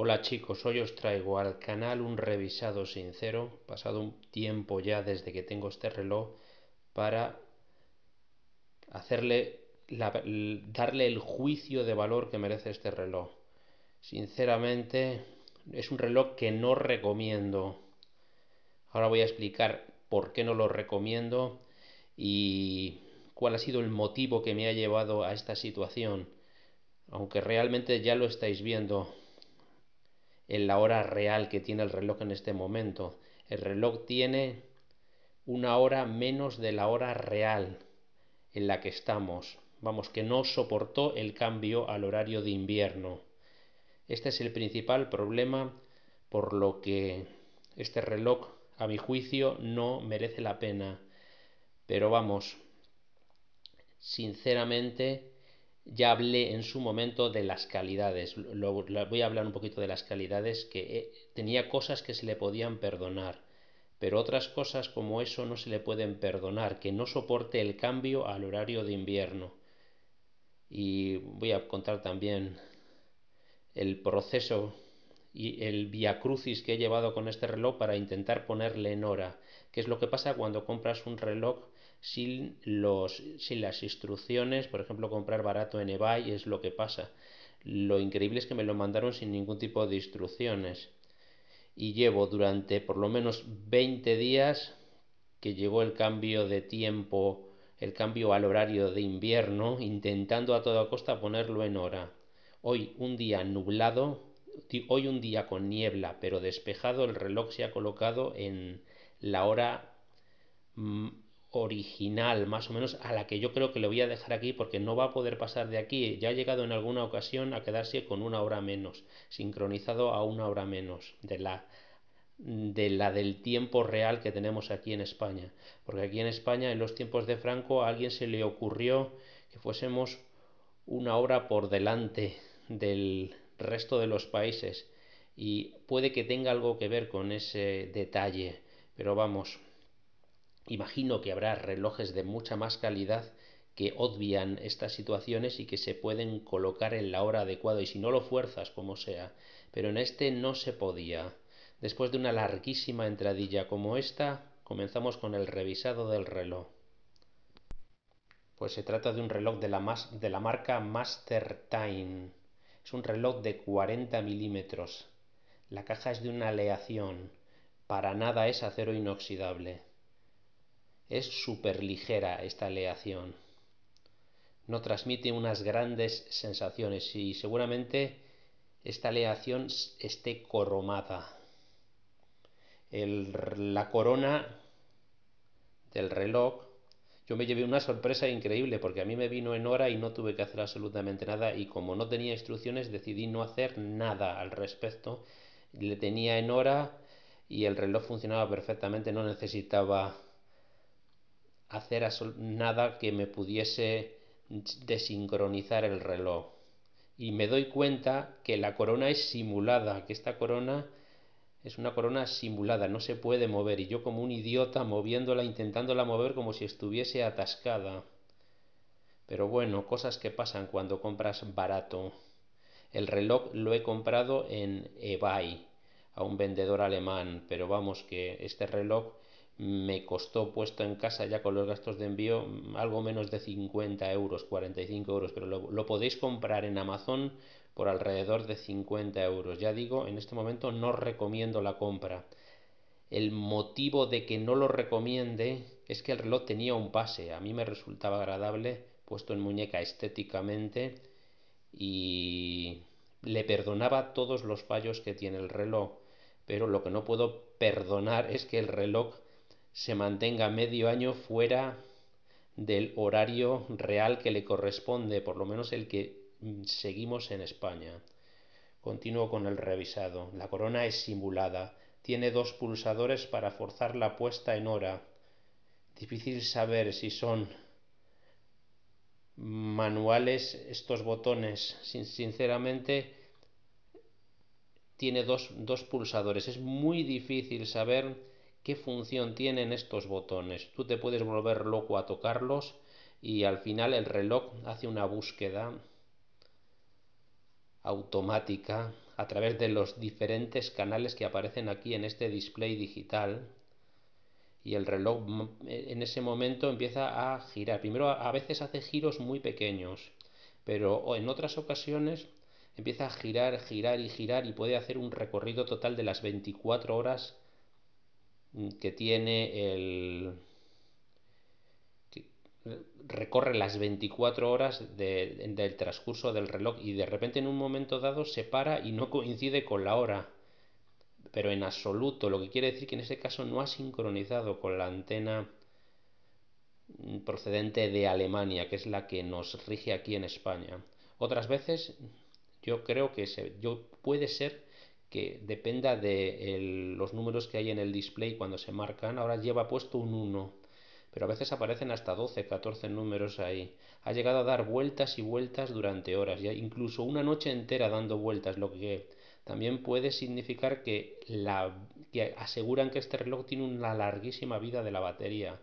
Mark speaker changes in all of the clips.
Speaker 1: Hola chicos, hoy os traigo al canal un revisado sincero, pasado un tiempo ya desde que tengo este reloj, para hacerle darle el juicio de valor que merece este reloj. Sinceramente, es un reloj que no recomiendo. Ahora voy a explicar por qué no lo recomiendo y cuál ha sido el motivo que me ha llevado a esta situación, aunque realmente ya lo estáis viendo en la hora real que tiene el reloj en este momento. El reloj tiene una hora menos de la hora real en la que estamos. Vamos, que no soportó el cambio al horario de invierno. Este es el principal problema por lo que este reloj, a mi juicio, no merece la pena. Pero vamos, sinceramente, ya hablé en su momento de las calidades, voy a hablar un poquito de las calidades, que eh, tenía cosas que se le podían perdonar, pero otras cosas como eso no se le pueden perdonar, que no soporte el cambio al horario de invierno. Y voy a contar también el proceso y el viacrucis que he llevado con este reloj para intentar ponerle en hora, que es lo que pasa cuando compras un reloj sin, los, sin las instrucciones, por ejemplo, comprar barato en eBay es lo que pasa. Lo increíble es que me lo mandaron sin ningún tipo de instrucciones. Y llevo durante por lo menos 20 días que llegó el cambio de tiempo, el cambio al horario de invierno, intentando a toda costa ponerlo en hora. Hoy un día nublado, hoy un día con niebla, pero despejado, el reloj se ha colocado en la hora mm, original, más o menos, a la que yo creo que le voy a dejar aquí porque no va a poder pasar de aquí. Ya ha llegado en alguna ocasión a quedarse con una hora menos, sincronizado a una hora menos de la de la del tiempo real que tenemos aquí en España. Porque aquí en España, en los tiempos de Franco, a alguien se le ocurrió que fuésemos una hora por delante del resto de los países. Y puede que tenga algo que ver con ese detalle. Pero vamos, imagino que habrá relojes de mucha más calidad que obvian estas situaciones y que se pueden colocar en la hora adecuada y si no lo fuerzas como sea. Pero en este no se podía. Después de una larguísima entradilla como esta, comenzamos con el revisado del reloj. Pues se trata de un reloj de la, de la marca Master Time. Es un reloj de 40 milímetros. La caja es de una aleación. Para nada es acero inoxidable. Es súper ligera esta aleación. No transmite unas grandes sensaciones y seguramente esta aleación esté corromada. la corona del reloj, yo me llevé una sorpresa increíble porque a mí me vino en hora y no tuve que hacer absolutamente nada y como no tenía instrucciones decidí no hacer nada al respecto. Le tenía en hora y el reloj funcionaba perfectamente, no necesitaba hacer nada que me pudiese desincronizar el reloj. Y me doy cuenta que la corona es simulada, que esta corona es una corona simulada, no se puede mover. Y yo como un idiota moviéndola, intentándola mover como si estuviese atascada. Pero bueno, cosas que pasan cuando compras barato. El reloj lo he comprado en eBay a un vendedor alemán, pero vamos que este reloj me costó puesto en casa ya con los gastos de envío algo menos de 50 euros, 45 euros, pero lo, podéis comprar en Amazon por alrededor de 50 euros. Ya digo, en este momento no recomiendo la compra. El motivo de que no lo recomiende es que el reloj tenía un pase. A mí me resultaba agradable, puesto en muñeca estéticamente, y le perdonaba todos los fallos que tiene el reloj. Pero lo que no puedo perdonar es que el reloj se mantenga medio año fuera del horario real que le corresponde, por lo menos el que mm, seguimos en España. Continúo con el revisado. La corona es simulada. Tiene dos pulsadores para forzar la puesta en hora. Difícil saber si son manuales estos botones. Sin, sinceramente, tiene dos, dos pulsadores. Es muy difícil saber qué función tienen estos botones. Tú te puedes volver loco a tocarlos y al final el reloj hace una búsqueda automática a través de los diferentes canales que aparecen aquí en este display digital y el reloj mm, en ese momento empieza a girar. Primero a veces hace giros muy pequeños, pero en otras ocasiones empieza a girar, girar y girar y puede hacer un recorrido total de las 24 horas que tiene el... recorre las 24 horas del transcurso del reloj y de repente en un momento dado se para y no coincide con la hora pero en absoluto, lo que quiere decir que en ese caso no ha sincronizado con la antena procedente de Alemania, que es la que nos rige aquí en España. Otras veces yo creo que se, yo, puede ser que dependa de los números que hay en el display cuando se marcan. Ahora lleva puesto un 1, pero a veces aparecen hasta 12, 14 números ahí. Ha llegado a dar vueltas y vueltas durante horas, ya incluso una noche entera dando vueltas, lo que también puede significar que, la, que aseguran que este reloj tiene una larguísima vida de la batería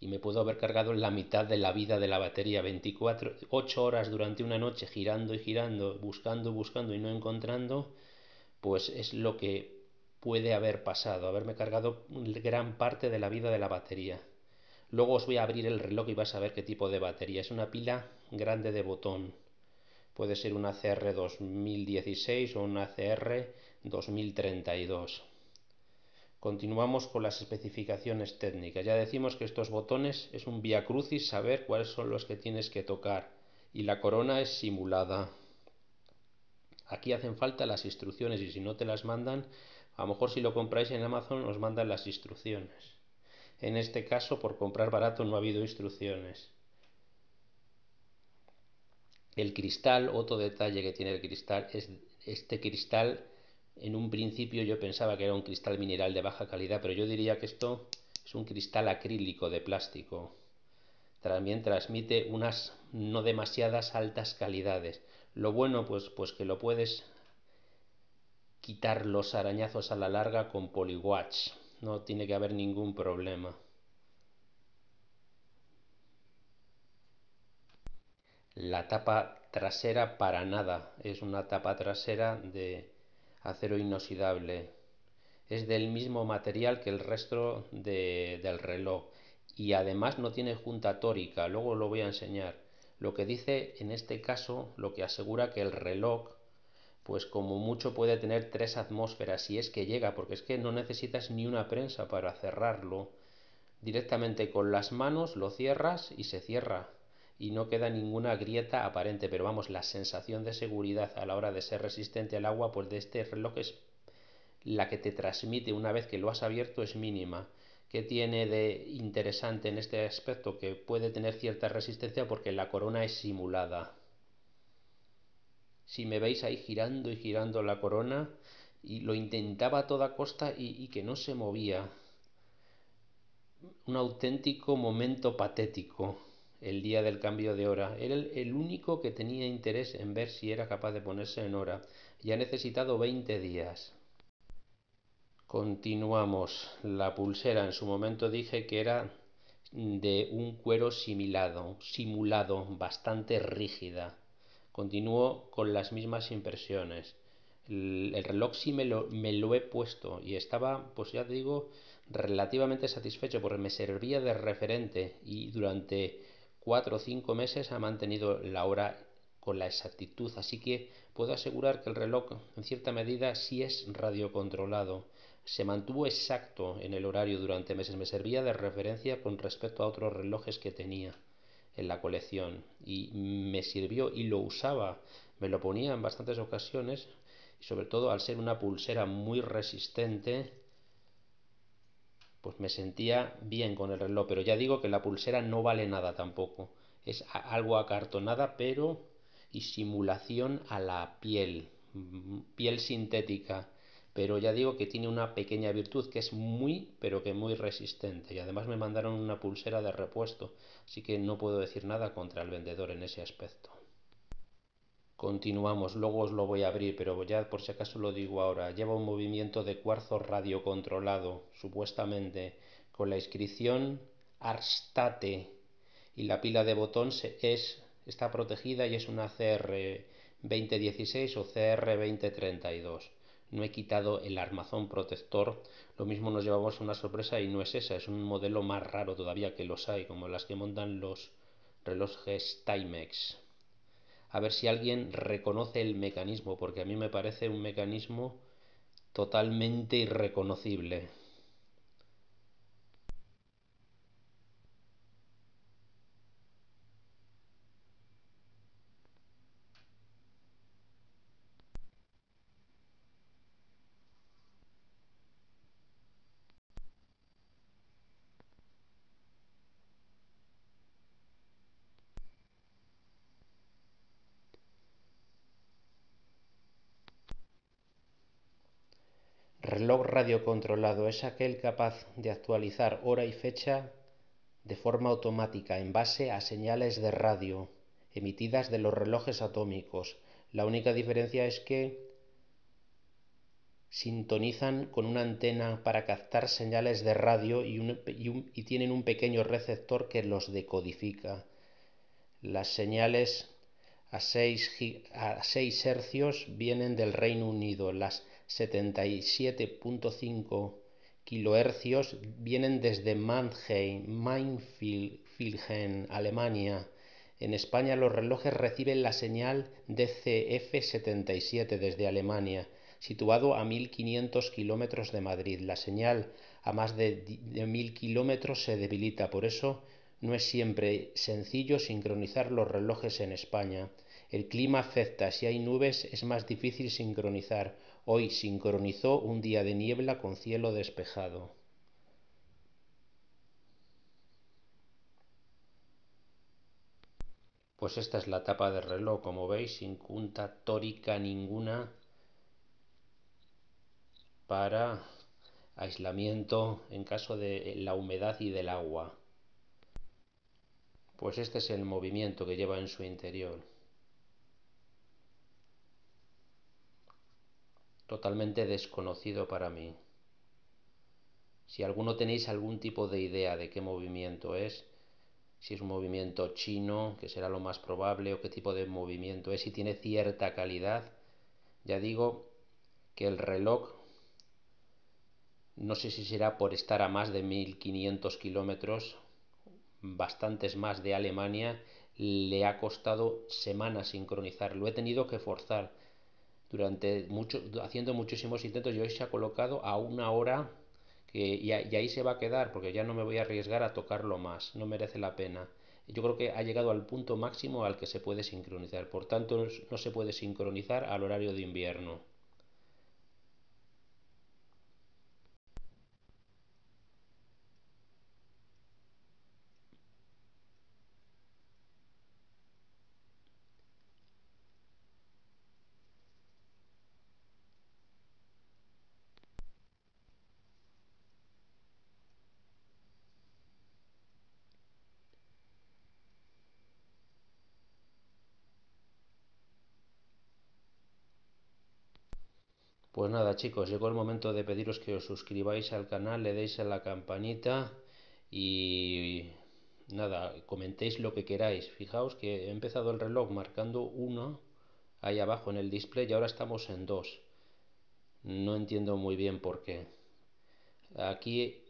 Speaker 1: y me puedo haber cargado la mitad de la vida de la batería, 24, 8 horas durante una noche girando y girando, buscando, buscando y no encontrando, pues es lo que puede haber pasado, haberme cargado gran parte de la vida de la batería. Luego os voy a abrir el reloj y vais a ver qué tipo de batería. Es una pila grande de botón. Puede ser una CR 2016 o una CR 2032. Continuamos con las especificaciones técnicas. Ya decimos que estos botones es un vía crucis saber cuáles son los que tienes que tocar y la corona es simulada. Aquí hacen falta las instrucciones y si no te las mandan, a lo mejor si lo compráis en Amazon os mandan las instrucciones. En este caso, por comprar barato no ha habido instrucciones. El cristal, otro detalle que tiene el cristal, es este cristal en un principio yo pensaba que era un cristal mineral de baja calidad, pero yo diría que esto es un cristal acrílico de plástico. También transmite unas no demasiadas altas calidades. Lo bueno, pues, pues que lo puedes quitar los arañazos a la larga con poliwatch. No tiene que haber ningún problema. La tapa trasera para nada. Es una tapa trasera de acero inoxidable. Es del mismo material que el resto del reloj y además no tiene junta tórica, luego lo voy a enseñar. Lo que dice en este caso, lo que asegura que el reloj, pues como mucho puede tener tres atmósferas si es que llega, porque es que no necesitas ni una prensa para cerrarlo. Directamente con las manos lo cierras y se cierra y no queda ninguna grieta aparente, pero vamos, la sensación de seguridad a la hora de ser resistente al agua, pues de este reloj es la que te transmite una vez que lo has abierto es mínima. ¿Qué tiene de interesante en este aspecto? Que puede tener cierta resistencia porque la corona es simulada. Si me veis ahí girando y girando la corona, y lo intentaba a toda costa y, y que no se movía. Un auténtico momento patético el día del cambio de hora. Era el único que tenía interés en ver si era capaz de ponerse en hora y ha necesitado 20 días. Continuamos. La pulsera en su momento dije que era de un cuero simulado... simulado, bastante rígida. Continuó con las mismas impresiones. El, reloj sí me lo, me lo he puesto y estaba, pues ya digo, relativamente satisfecho porque me servía de referente y durante cuatro o cinco meses ha mantenido la hora con la exactitud, así que puedo asegurar que el reloj en cierta medida sí es radiocontrolado. Se mantuvo exacto en el horario durante meses, me servía de referencia con respecto a otros relojes que tenía en la colección y me sirvió y lo usaba, me lo ponía en bastantes ocasiones y sobre todo al ser una pulsera muy resistente pues me sentía bien con el reloj, pero ya digo que la pulsera no vale nada tampoco. Es algo acartonada, pero y simulación a la piel, mm, piel sintética, pero ya digo que tiene una pequeña virtud que es muy, pero que muy resistente. Y además me mandaron una pulsera de repuesto, así que no puedo decir nada contra el vendedor en ese aspecto. Continuamos, luego os lo voy a abrir, pero ya por si acaso lo digo ahora. Lleva un movimiento de cuarzo radiocontrolado, supuestamente, con la inscripción Arstate. Y la pila de botón está protegida y es una CR2016 o CR2032. No he quitado el armazón protector. Lo mismo nos llevamos una sorpresa y no es esa, es un modelo más raro todavía que los hay, como las que montan los relojes Timex a ver si alguien reconoce el mecanismo, porque a mí me parece un mecanismo totalmente irreconocible. El reloj radiocontrolado es aquel capaz de actualizar hora y fecha de forma automática en base a señales de radio emitidas de los relojes atómicos. La única diferencia es que sintonizan con una antena para captar señales de radio y, tienen un pequeño receptor que los decodifica. Las señales a 6, a vienen del Reino Unido, las 77.5 kilohercios vienen desde Mannheim, Mainfilgen, Alemania. En España los relojes reciben la señal DCF77 desde Alemania, situado a 1500 kilómetros de Madrid. La señal a más de, de 1000 kilómetros se debilita, por eso no es siempre sencillo sincronizar los relojes en España. El clima afecta, si hay nubes es más difícil sincronizar. Hoy sincronizó un día de niebla con cielo despejado. Pues esta es la tapa de reloj, como veis, sin punta tórica ninguna para aislamiento en caso de la humedad y del agua. Pues este es el movimiento que lleva en su interior. totalmente desconocido para mí. Si alguno tenéis algún tipo de idea de qué movimiento es, si es un movimiento chino, que será lo más probable, o qué tipo de movimiento es, si tiene cierta calidad, ya digo que el reloj, no sé si será por estar a más de 1500 kilómetros, bastantes más de Alemania, le ha costado semanas sincronizar, lo he tenido que forzar durante mucho, haciendo muchísimos intentos yo hoy se ha colocado a una hora que, y, ahí se va a quedar porque ya no me voy a arriesgar a tocarlo más, no merece la pena. Yo creo que ha llegado al punto máximo al que se puede sincronizar, por tanto no se puede sincronizar al horario de invierno. Pues nada chicos, llegó el momento de pediros que os suscribáis al canal, le deis a la campanita y nada, comentéis lo que queráis. Fijaos que he empezado el reloj marcando 1 ahí abajo en el display y ahora estamos en 2. No entiendo muy bien por qué. Aquí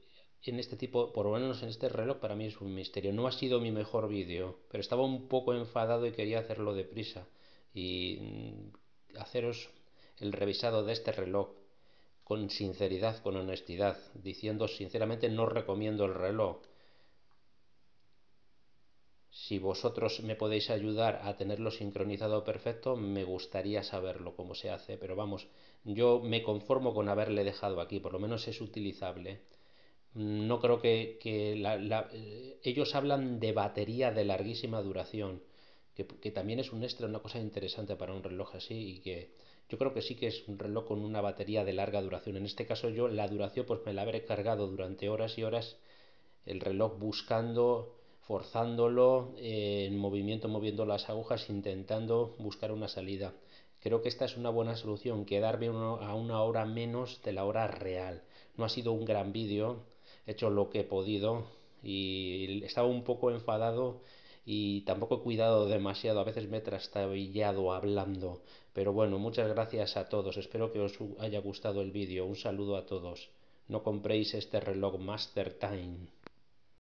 Speaker 1: en este tipo, por lo menos en este reloj para mí es un misterio. No ha sido mi mejor vídeo, pero estaba un poco enfadado y quería hacerlo deprisa y mm, haceros el revisado de este reloj con sinceridad, con honestidad, diciendo sinceramente no recomiendo el reloj. Si vosotros me podéis ayudar a tenerlo sincronizado perfecto, me gustaría saberlo cómo se hace, pero vamos, yo me conformo con haberle dejado aquí, por lo menos es utilizable. No creo que, eh, ellos hablan de batería de larguísima duración, que, que también es un extra, una cosa interesante para un reloj así y que, yo creo que sí que es un reloj con una batería de larga duración. En este caso yo la duración pues me la habré cargado durante horas y horas el reloj buscando, forzándolo, eh, en movimiento, moviendo las agujas, intentando buscar una salida. Creo que esta es una buena solución, quedarme a una hora menos de la hora real. No ha sido un gran vídeo, he hecho lo que he podido y estaba un poco enfadado y tampoco he cuidado demasiado, a veces me he trastabillado hablando. Pero bueno, muchas gracias a todos, espero que os haya gustado el vídeo, un saludo a todos. No compréis este reloj Master Time.